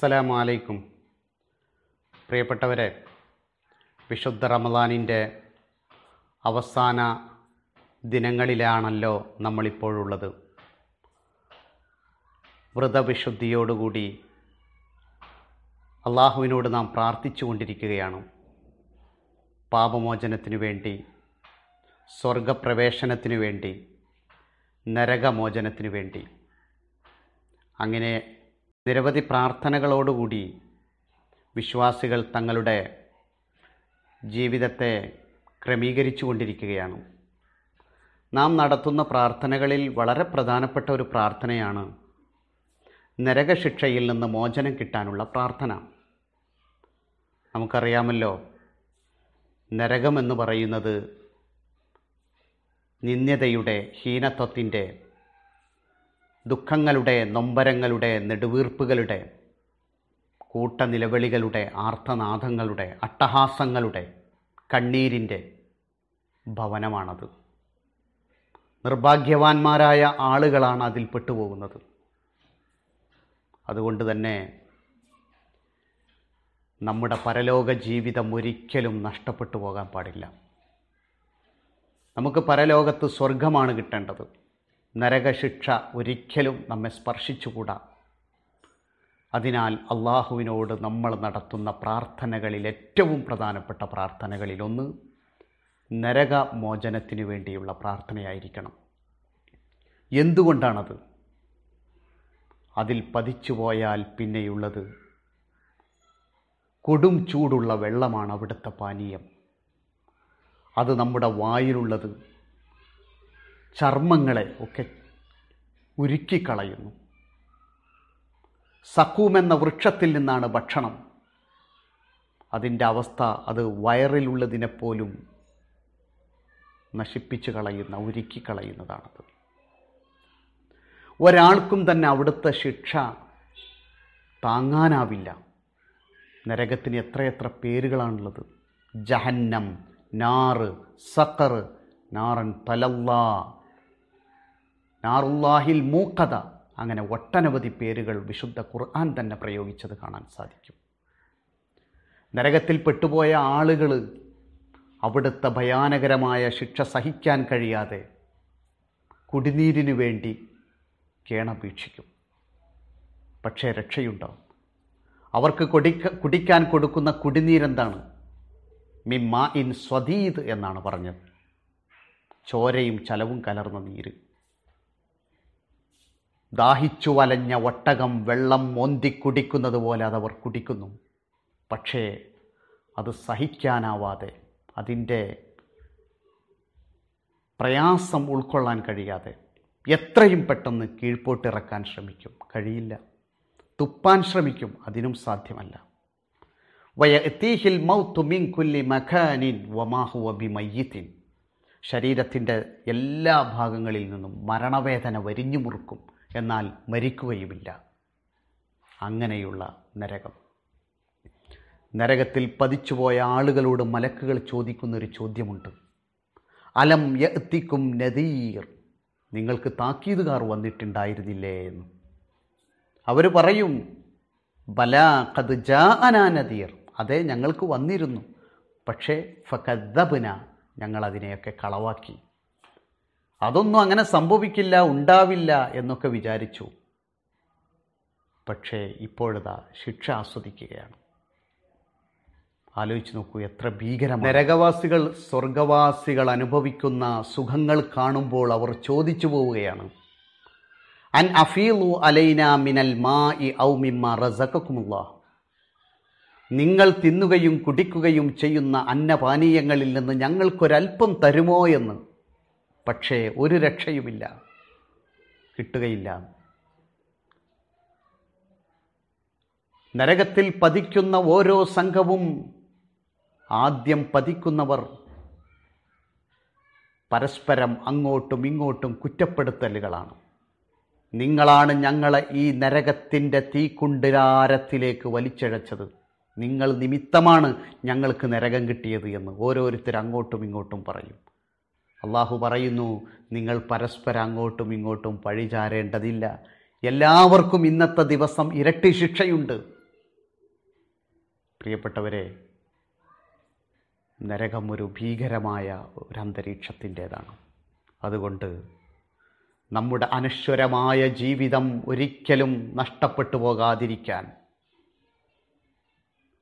അസ്സലാമു അലൈക്കും പ്രിയപ്പെട്ടവരെ വിശുദ്ധ റമദാനിൻ്റെ അവസാന ദിനങ്ങളിലാണല്ലോ നമ്മളിപ്പോഴുള്ളത് വ്രതവിശുദ്ധിയോടുകൂടി അള്ളാഹുവിനോട് നാം പ്രാർത്ഥിച്ചു കൊണ്ടിരിക്കുകയാണ് പാപമോചനത്തിനു വേണ്ടി സ്വർഗപ്രവേശനത്തിനു വേണ്ടി നരകമോചനത്തിനു വേണ്ടി അങ്ങനെ നിരവധി പ്രാർത്ഥനകളോടുകൂടി വിശ്വാസികൾ തങ്ങളുടെ ജീവിതത്തെ ക്രമീകരിച്ചു കൊണ്ടിരിക്കുകയാണ് നാം നടത്തുന്ന പ്രാർത്ഥനകളിൽ വളരെ പ്രധാനപ്പെട്ട ഒരു പ്രാർത്ഥനയാണ് നരകശിക്ഷയിൽ നിന്ന് മോചനം കിട്ടാനുള്ള പ്രാർത്ഥന നമുക്കറിയാമല്ലോ നരകമെന്ന് പറയുന്നത് നിന്ദ്യതയുടെ ഹീനത്വത്തിൻ്റെ ദുഃഖങ്ങളുടെ നൊമ്പരങ്ങളുടെ നെടുവീർപ്പുകളുടെ കൂട്ട നിലവിളികളുടെ ആർത്തനാദങ്ങളുടെ അട്ടഹാസങ്ങളുടെ കണ്ണീരിൻ്റെ ഭവനമാണത് നിർഭാഗ്യവാന്മാരായ ആളുകളാണ് അതിൽ പെട്ടുപോകുന്നത് അതുകൊണ്ട് തന്നെ നമ്മുടെ പരലോക ജീവിതം ഒരിക്കലും നഷ്ടപ്പെട്ടു പോകാൻ പാടില്ല നമുക്ക് പരലോകത്ത് സ്വർഗമാണ് കിട്ടേണ്ടത് നരകശിക്ഷ ഒരിക്കലും നമ്മെ സ്പർശിച്ചുകൂടാ അതിനാൽ അള്ളാഹുവിനോട് നമ്മൾ നടത്തുന്ന പ്രാർത്ഥനകളിൽ ഏറ്റവും പ്രധാനപ്പെട്ട പ്രാർത്ഥനകളിലൊന്ന് നരകമോചനത്തിന് വേണ്ടിയുള്ള പ്രാർത്ഥനയായിരിക്കണം എന്തുകൊണ്ടാണത് അതിൽ പതിച്ചു പോയാൽ പിന്നെയുള്ളത് കൊടും ചൂടുള്ള വെള്ളമാണ് അവിടുത്തെ പാനീയം അത് നമ്മുടെ വായിലുള്ളത് ചർമ്മങ്ങളെ ഒക്കെ ഉരുക്കിക്കളയുന്നു സക്കൂം എന്ന വൃക്ഷത്തിൽ നിന്നാണ് ഭക്ഷണം അതിൻ്റെ അവസ്ഥ അത് വയറിലുള്ളതിനെപ്പോലും നശിപ്പിച്ചു കളയുന്ന ഉരുക്കിക്കളയുന്നതാണത് ഒരാൾക്കും തന്നെ അവിടുത്തെ ശിക്ഷ താങ്ങാനാവില്ല നരകത്തിന് എത്രയെത്ര പേരുകളാണുള്ളത് ജഹന്നം നാറ് സക്കർ നാറൻ തലല്ലാ നാറുല്ലാഹിൽ മൂക്കത അങ്ങനെ ഒട്ടനവധി പേരുകൾ വിശുദ്ധ ഖുർആൻ തന്നെ പ്രയോഗിച്ചത് കാണാൻ സാധിക്കും നരകത്തിൽ പെട്ടുപോയ ആളുകൾ അവിടുത്തെ ഭയാനകരമായ ശിക്ഷ സഹിക്കാൻ കഴിയാതെ കുടിനീരിനു വേണ്ടി കേണപേക്ഷിക്കും പക്ഷേ രക്ഷയുണ്ടാവും അവർക്ക് കൊടിക്ക കുടിക്കാൻ കൊടുക്കുന്ന കുടിനീരെന്താണ് മിമ്മ ഇൻ സ്വദീദ് എന്നാണ് പറഞ്ഞത് ചോരയും ചലവും കലർന്ന നീര് ദാഹിച്ചു വലഞ്ഞ ഒട്ടകം വെള്ളം മോന്തി കുടിക്കുന്നത് പോലെ അതവർ കുടിക്കുന്നു പക്ഷേ അത് സഹിക്കാനാവാതെ അതിൻ്റെ പ്രയാസം ഉൾക്കൊള്ളാൻ കഴിയാതെ എത്രയും പെട്ടെന്ന് കീഴ്പോട്ടിറക്കാൻ ശ്രമിക്കും കഴിയില്ല തുപ്പാൻ ശ്രമിക്കും അതിനും സാധ്യമല്ല വയത്തീഹിൽ മൗത്തുമിൻ കുല്ലി മഖാനിൻ വമാഹുവ ബിമയ്യത്തിൻ ശരീരത്തിൻ്റെ എല്ലാ ഭാഗങ്ങളിൽ നിന്നും മരണവേദന വരിഞ്ഞു മുറുക്കും എന്നാൽ മരിക്കുകയുമില്ല അങ്ങനെയുള്ള നരകം നരകത്തിൽ പതിച്ചുപോയ ആളുകളോട് മലക്കുകൾ ചോദിക്കുന്നൊരു ചോദ്യമുണ്ട് അലം യത്തിക്കും നദീർ നിങ്ങൾക്ക് താക്കീതുകാർ വന്നിട്ടുണ്ടായിരുന്നില്ലേ എന്ന് അവർ പറയും ബല കത് ജാഅനാ നദീർ അതെ ഞങ്ങൾക്ക് വന്നിരുന്നു പക്ഷേ ഫക്കദ്ദബന ഞങ്ങളതിനെയൊക്കെ കളവാക്കി അതൊന്നും അങ്ങനെ സംഭവിക്കില്ല ഉണ്ടാവില്ല എന്നൊക്കെ വിചാരിച്ചു പക്ഷേ ഇപ്പോഴതാ ശിക്ഷ ആസ്വദിക്കുകയാണ് ആലോചിച്ച് നോക്കൂ എത്ര ഭീകരമാണ് നരകവാസികൾ സ്വർഗവാസികൾ അനുഭവിക്കുന്ന സുഖങ്ങൾ കാണുമ്പോൾ അവർ ചോദിച്ചു പോവുകയാണ് അൻ അഫീലു അലൈന മിനൽ മാ ഇ ഔ മിമ്മ റസക്കുമുള്ള നിങ്ങൾ തിന്നുകയും കുടിക്കുകയും ചെയ്യുന്ന അന്നപാനീയങ്ങളിൽ നിന്ന് ഞങ്ങൾക്കൊരൽപ്പം തരുമോ എന്ന് പക്ഷേ ഒരു രക്ഷയുമില്ല കിട്ടുകയില്ല നരകത്തിൽ പതിക്കുന്ന ഓരോ സംഘവും ആദ്യം പതിക്കുന്നവർ പരസ്പരം അങ്ങോട്ടും ഇങ്ങോട്ടും കുറ്റപ്പെടുത്തലുകളാണ് നിങ്ങളാണ് ഞങ്ങളെ ഈ നരകത്തിൻ്റെ തീക്കുണ്ടിലാരത്തിലേക്ക് വലിച്ചഴച്ചത് നിങ്ങൾ നിമിത്തമാണ് ഞങ്ങൾക്ക് നരകം കിട്ടിയത് എന്ന് ഓരോരുത്തർ അങ്ങോട്ടും ഇങ്ങോട്ടും പറയും അള്ളാഹു പറയുന്നു നിങ്ങൾ പരസ്പരം അങ്ങോട്ടും ഇങ്ങോട്ടും ചാരേണ്ടതില്ല എല്ലാവർക്കും ഇന്നത്തെ ദിവസം ഇരട്ടി ശിക്ഷയുണ്ട് പ്രിയപ്പെട്ടവരെ നരകം ഒരു ഭീകരമായ ഒരു അന്തരീക്ഷത്തിൻ്റേതാണ് അതുകൊണ്ട് നമ്മുടെ അനശ്വരമായ ജീവിതം ഒരിക്കലും നഷ്ടപ്പെട്ടു പോകാതിരിക്കാൻ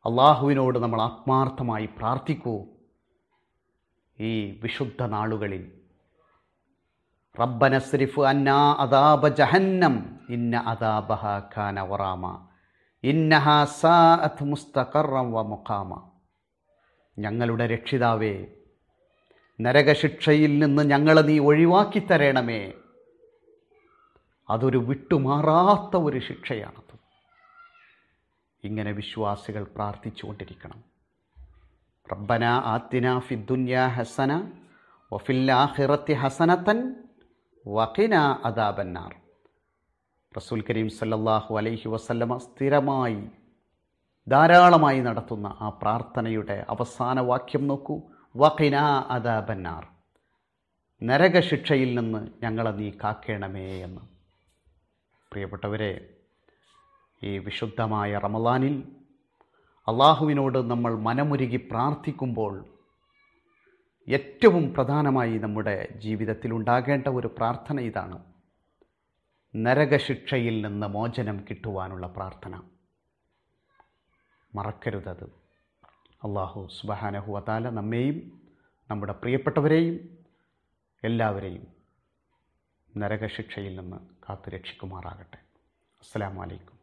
അള്ളാഹുവിനോട് നമ്മൾ ആത്മാർത്ഥമായി പ്രാർത്ഥിക്കൂ ഈ വിശുദ്ധ നാളുകളിൽ റബ്ബനസ്രിഫ് അന്ന അദാബ ജഹന്നം ഇന്ന അതാബഹ ഖാന വറാമ ഇന്നഹ സാഅത്ത് മുസ്തഖറം വ മുഖാമ ഞങ്ങളുടെ രക്ഷിതാവേ നരകശിക്ഷയിൽ നിന്ന് ഞങ്ങളെ നീ ഒഴിവാക്കി തരണമേ അതൊരു വിട്ടുമാറാത്ത ഒരു ശിക്ഷയാണത് ഇങ്ങനെ വിശ്വാസികൾ പ്രാർത്ഥിച്ചുകൊണ്ടിരിക്കണം റബ്ബന ആത്തിന ഫിദ്ദുന്യ ഹസന വഫില്ലാഹിറത്തി ഹസനത്തൻ വഖിന അദാബന്നാർ റസൂൽ കരീം സല്ലാഹു അലൈഹി വസല്ലമ സ്ഥിരമായി ധാരാളമായി നടത്തുന്ന ആ പ്രാർത്ഥനയുടെ അവസാന വാക്യം നോക്കൂ വഖിന അദാബന്നാർ നരകശിക്ഷയിൽ നിന്ന് ഞങ്ങളെ നീ കാക്കേണമേ എന്ന് പ്രിയപ്പെട്ടവരെ ഈ വിശുദ്ധമായ റമലാനിൽ അള്ളാഹുവിനോട് നമ്മൾ മനമുരുകി പ്രാർത്ഥിക്കുമ്പോൾ ഏറ്റവും പ്രധാനമായി നമ്മുടെ ജീവിതത്തിൽ ഉണ്ടാകേണ്ട ഒരു പ്രാർത്ഥന ഇതാണ് നരകശിക്ഷയിൽ നിന്ന് മോചനം കിട്ടുവാനുള്ള പ്രാർത്ഥന മറക്കരുതത് അള്ളാഹു സുബഹാനഹു വതാല നമ്മെയും നമ്മുടെ പ്രിയപ്പെട്ടവരെയും എല്ലാവരെയും നരകശിക്ഷയിൽ നിന്ന് കാത്തു രക്ഷിക്കുമാറാകട്ടെ അസ്സാം വലൈക്കും